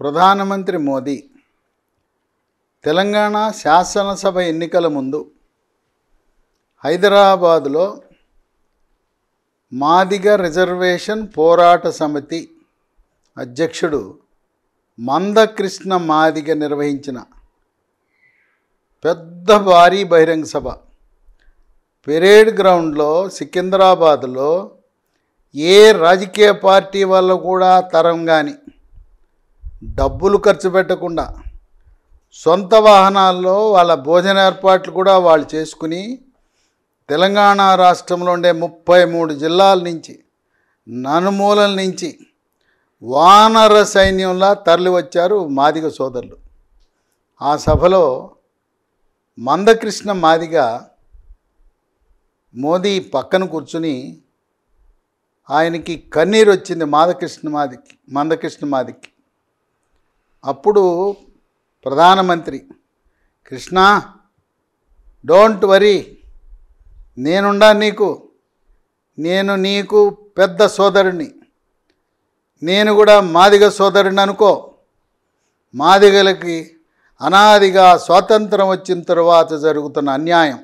ప్రధానమంత్రి మోదీ తెలంగాణ శాసనసభ ఎన్నికల ముందు హైదరాబాదులో మాదిగ రిజర్వేషన్ పోరాట సమితి అధ్యక్షుడు మందకృష్ణ మాదిగ నిర్వహించిన పెద్ద భారీ బహిరంగ సభ పెరేడ్ గ్రౌండ్లో సికింద్రాబాద్లో ఏ రాజకీయ పార్టీ వల్ల కూడా తరం కానీ డబ్బులు ఖర్చు పెట్టకుండా సొంత వాహనాల్లో వాళ్ళ భోజన ఏర్పాట్లు కూడా వాళ్ళు చేసుకుని తెలంగాణ రాష్ట్రంలో ఉండే ముప్పై మూడు జిల్లాల నుంచి ననుమూలల నుంచి వానర సైన్యంలా తరలివచ్చారు మాదిగ సోదరులు ఆ సభలో మందకృష్ణ మాదిగ మోదీ పక్కన కూర్చుని ఆయనకి కన్నీరు వచ్చింది మాదకృష్ణ మాదికి మందకృష్ణ మాదికి అప్పుడు ప్రధానమంత్రి కృష్ణ డోంట్ వరీ నేనుండా నీకు నేను నీకు పెద్ద సోదరుణ్ణి నేను కూడా మాదిగ సోదరుని అనుకో మాదిగలకి అనాదిగా స్వాతంత్రం వచ్చిన తర్వాత జరుగుతున్న అన్యాయం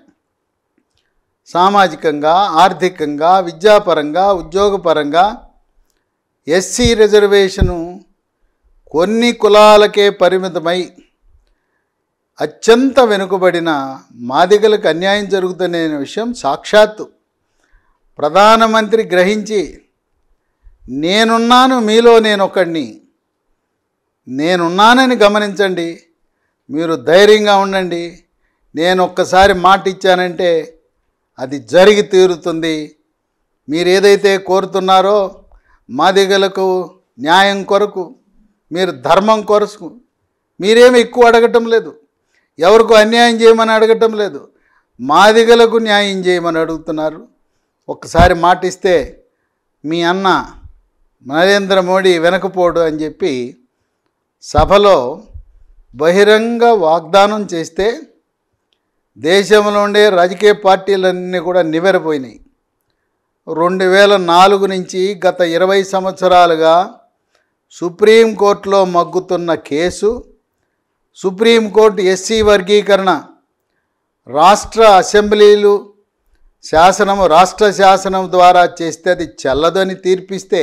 సామాజికంగా ఆర్థికంగా విద్యాపరంగా ఉద్యోగపరంగా ఎస్సీ రిజర్వేషను కొన్ని కులాలకే పరిమితమై అత్యంత వెనుకబడిన మాదిగలకు అన్యాయం జరుగుతున్న విషయం సాక్షాత్తు ప్రధానమంత్రి గ్రహించి నేనున్నాను మీలో నేనొక్కడిని నేనున్నానని గమనించండి మీరు ధైర్యంగా ఉండండి నేను ఒక్కసారి మాట ఇచ్చానంటే అది జరిగి తీరుతుంది మీరు ఏదైతే కోరుతున్నారో మాదిగలకు న్యాయం కొరకు మీరు ధర్మం కొరకు మీరేమి ఎక్కువ అడగటం లేదు ఎవరికి అన్యాయం చేయమని అడగటం లేదు మాదిగలకు న్యాయం చేయమని అడుగుతున్నారు ఒక్కసారి మాటిస్తే మీ అన్న నరేంద్ర మోడీ వెనకపోడు అని చెప్పి సభలో బహిరంగ వాగ్దానం చేస్తే దేశంలో ఉండే రాజకీయ పార్టీలన్నీ కూడా నివెరపోయినాయి రెండు వేల నాలుగు నుంచి గత ఇరవై సంవత్సరాలుగా సుప్రీంకోర్టులో మగ్గుతున్న కేసు సుప్రీంకోర్టు ఎస్సీ వర్గీకరణ రాష్ట్ర అసెంబ్లీలు శాసనము రాష్ట్ర శాసనం ద్వారా చేస్తే అది చల్లదని తీర్పిస్తే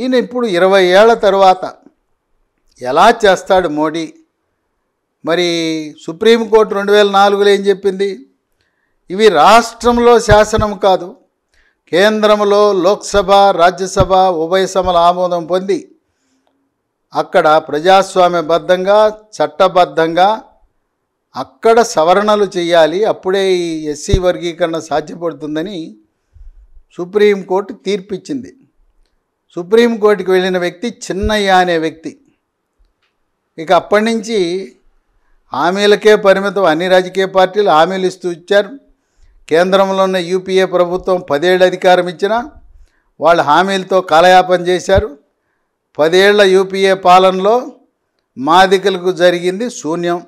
ఈయన ఇప్పుడు ఇరవై ఏళ్ళ తర్వాత ఎలా చేస్తాడు మోడీ మరి సుప్రీంకోర్టు రెండు వేల నాలుగులో ఏం చెప్పింది ఇవి రాష్ట్రంలో శాసనం కాదు కేంద్రంలో లోక్సభ రాజ్యసభ ఉభయ సమల ఆమోదం పొంది అక్కడ ప్రజాస్వామ్యబద్ధంగా చట్టబద్ధంగా అక్కడ సవరణలు చేయాలి అప్పుడే ఈ ఎస్సీ వర్గీకరణ సాధ్యపడుతుందని సుప్రీంకోర్టు తీర్పిచ్చింది సుప్రీంకోర్టుకి వెళ్ళిన వ్యక్తి చిన్నయ్య అనే వ్యక్తి ఇక అప్పటి నుంచి హామీలకే పరిమితం అన్ని రాజకీయ పార్టీలు హామీలు ఇస్తూ ఇచ్చారు కేంద్రంలో ఉన్న యూపీఏ ప్రభుత్వం పదేళ్ళు అధికారం ఇచ్చినా వాళ్ళు హామీలతో కాలయాపన చేశారు పదేళ్ల యూపీఏ పాలనలో మాదికలకు జరిగింది శూన్యం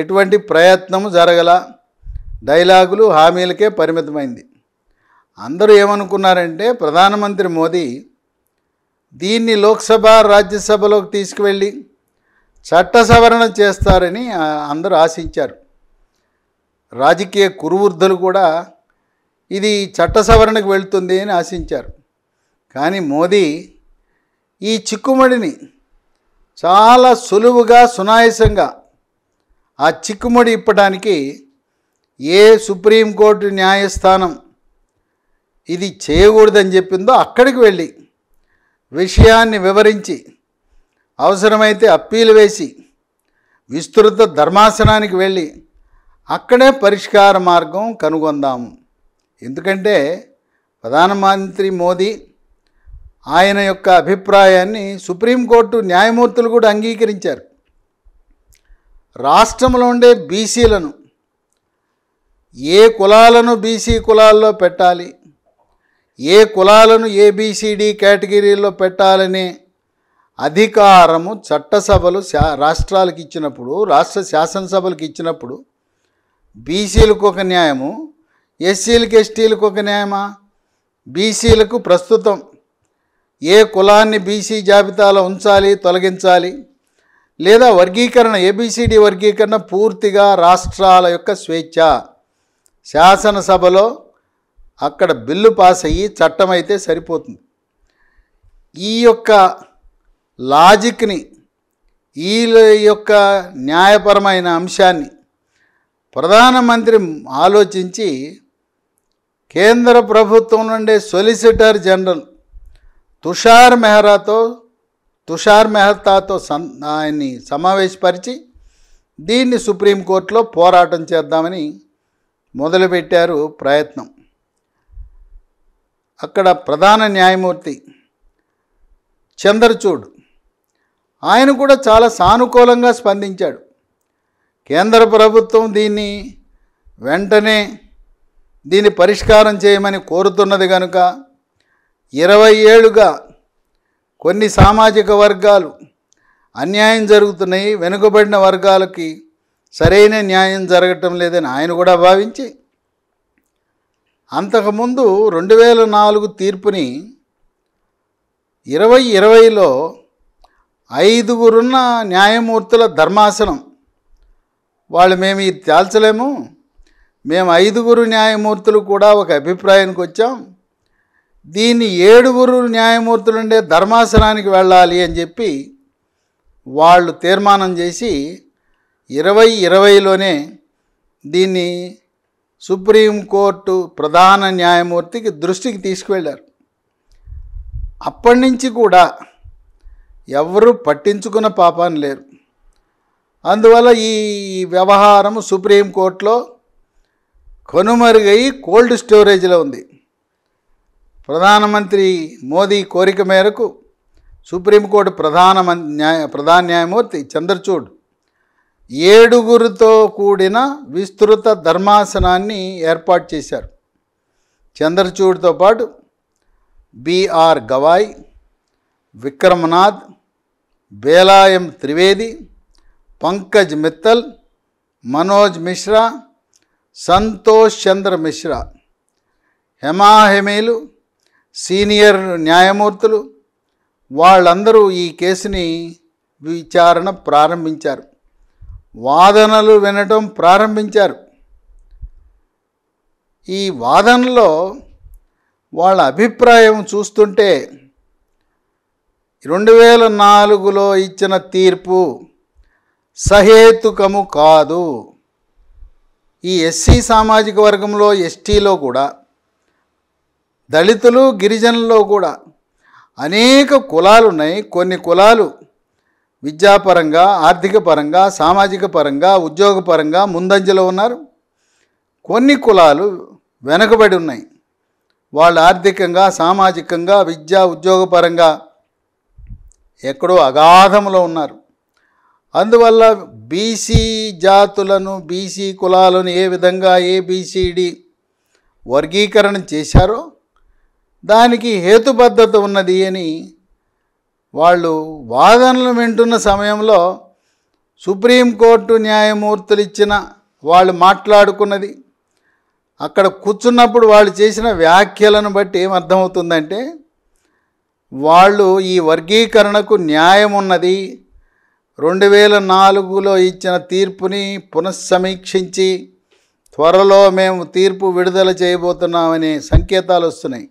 ఎటువంటి ప్రయత్నము జరగల డైలాగులు హామీలకే పరిమితమైంది అందరూ ఏమనుకున్నారంటే ప్రధానమంత్రి మోదీ దీన్ని లోక్సభ రాజ్యసభలోకి తీసుకువెళ్ళి చట్ట సవరణ చేస్తారని అందరూ ఆశించారు రాజకీయ కురువృద్ధులు కూడా ఇది చట్ట సవరణకు వెళుతుంది అని ఆశించారు కానీ మోదీ ఈ చిక్కుమడిని చాలా సులువుగా సునాయసంగా ఆ చిక్కుముడి ఇప్పడానికి ఏ సుప్రీంకోర్టు న్యాయస్థానం ఇది చేయకూడదని చెప్పిందో అక్కడికి వెళ్ళి విషయాన్ని వివరించి అవసరమైతే అప్పీలు వేసి విస్తృత ధర్మాసనానికి వెళ్ళి అక్కడే పరిష్కార మార్గం కనుగొందాము ఎందుకంటే ప్రధానమంత్రి మోదీ ఆయన యొక్క అభిప్రాయాన్ని సుప్రీంకోర్టు న్యాయమూర్తులు కూడా అంగీకరించారు రాష్ట్రంలో ఉండే బీసీలను ఏ కులాలను బీసీ కులాల్లో పెట్టాలి ఏ కులాలను ఏబిసిడి కేటగిరీలో పెట్టాలనే అధికారము చట్టసభలు రాష్ట్రాలకు ఇచ్చినప్పుడు రాష్ట్ర శాసనసభలకు ఇచ్చినప్పుడు బీసీలకు ఒక న్యాయము ఎస్సీలకు ఎస్టీలకు ఒక న్యాయమా బీసీలకు ప్రస్తుతం ఏ కులాన్ని బీసీ జాబితాలో ఉంచాలి తొలగించాలి లేదా వర్గీకరణ ఏబిసిడి వర్గీకరణ పూర్తిగా రాష్ట్రాల యొక్క స్వేచ్ఛ శాసనసభలో అక్కడ బిల్లు పాస్ అయ్యి చట్టం అయితే సరిపోతుంది ఈ యొక్క లాజిక్ని ఈ యొక్క న్యాయపరమైన అంశాన్ని ప్రధానమంత్రి ఆలోచించి కేంద్ర ప్రభుత్వం నుండే సొలిసిటర్ జనరల్ తుషార్ మెహ్రాతో తుషార్ మెహతాతో సం ఆయన్ని సమావేశపరిచి దీన్ని సుప్రీంకోర్టులో పోరాటం చేద్దామని మొదలుపెట్టారు ప్రయత్నం అక్కడ ప్రధాన న్యాయమూర్తి చంద్రచూడ్ ఆయన కూడా చాలా సానుకూలంగా స్పందించాడు కేంద్ర ప్రభుత్వం దీన్ని వెంటనే దీన్ని పరిష్కారం చేయమని కోరుతున్నది కనుక ఇరవై ఏళ్ళుగా కొన్ని సామాజిక వర్గాలు అన్యాయం జరుగుతున్నాయి వెనుకబడిన వర్గాలకి సరైన న్యాయం జరగటం లేదని ఆయన కూడా భావించి అంతకుముందు రెండు వేల నాలుగు తీర్పుని ఇరవై ఇరవైలో ఐదుగురున్న న్యాయమూర్తుల ధర్మాసనం వాళ్ళు మేము ఇది తేల్చలేము మేము ఐదుగురు న్యాయమూర్తులు కూడా ఒక అభిప్రాయానికి వచ్చాం దీన్ని ఏడుగురు న్యాయమూర్తులుండే ధర్మాసనానికి వెళ్ళాలి అని చెప్పి వాళ్ళు తీర్మానం చేసి ఇరవై ఇరవైలోనే దీన్ని సుప్రీంకోర్టు ప్రధాన న్యాయమూర్తికి దృష్టికి తీసుకువెళ్ళారు అప్పటి నుంచి కూడా ఎవరు పట్టించుకున్న పాపాన్ని లేరు అందువల్ల ఈ వ్యవహారం సుప్రీంకోర్టులో కనుమరుగై కోల్డ్ స్టోరేజ్లో ఉంది ప్రధానమంత్రి మోదీ కోరిక మేరకు సుప్రీంకోర్టు ప్రధాన న్యాయ ప్రధాన న్యాయమూర్తి చంద్రచూడ్ ఏడుగురితో కూడిన విస్తృత ధర్మాసనాన్ని ఏర్పాటు చేశారు చంద్రచూడ్తో పాటు బిఆర్ గవాయ్ విక్రమనాథ్ బేలాయం త్రివేది పంకజ్ మిత్తల్ మనోజ్ మిశ్రా సంతోష్ చంద్ర మిశ్రా హెమాహెమీలు సీనియర్ న్యాయమూర్తులు వాళ్ళందరూ ఈ కేసుని విచారణ ప్రారంభించారు వాదనలు వినటం ప్రారంభించారు ఈ వాదనలో వాళ్ళ అభిప్రాయం చూస్తుంటే రెండు వేల నాలుగులో ఇచ్చిన తీర్పు సహేతుకము కాదు ఈ ఎస్సీ సామాజిక వర్గంలో ఎస్టీలో కూడా దళితులు గిరిజనుల్లో కూడా అనేక కులాలు ఉన్నాయి కొన్ని కులాలు విద్యాపరంగా ఆర్థిక పరంగా సామాజిక పరంగా ఉద్యోగపరంగా ముందంజలో ఉన్నారు కొన్ని కులాలు వెనుకబడి ఉన్నాయి వాళ్ళు ఆర్థికంగా సామాజికంగా విద్యా ఉద్యోగపరంగా ఎక్కడో అగాధంలో ఉన్నారు అందువల్ల బీసీ జాతులను బీసీ కులాలను ఏ విధంగా ఏబిసిడి వర్గీకరణ చేశారో దానికి హేతుబద్ధత ఉన్నది అని వాళ్ళు వాదనలు వింటున్న సమయంలో సుప్రీంకోర్టు న్యాయమూర్తులు ఇచ్చిన వాళ్ళు మాట్లాడుకున్నది అక్కడ కూర్చున్నప్పుడు వాళ్ళు చేసిన వ్యాఖ్యలను బట్టి ఏమర్థమవుతుందంటే వాళ్ళు ఈ వర్గీకరణకు న్యాయం ఉన్నది రెండు వేల నాలుగులో ఇచ్చిన తీర్పుని పునఃసమీక్షించి త్వరలో మేము తీర్పు విడుదల చేయబోతున్నామనే సంకేతాలు వస్తున్నాయి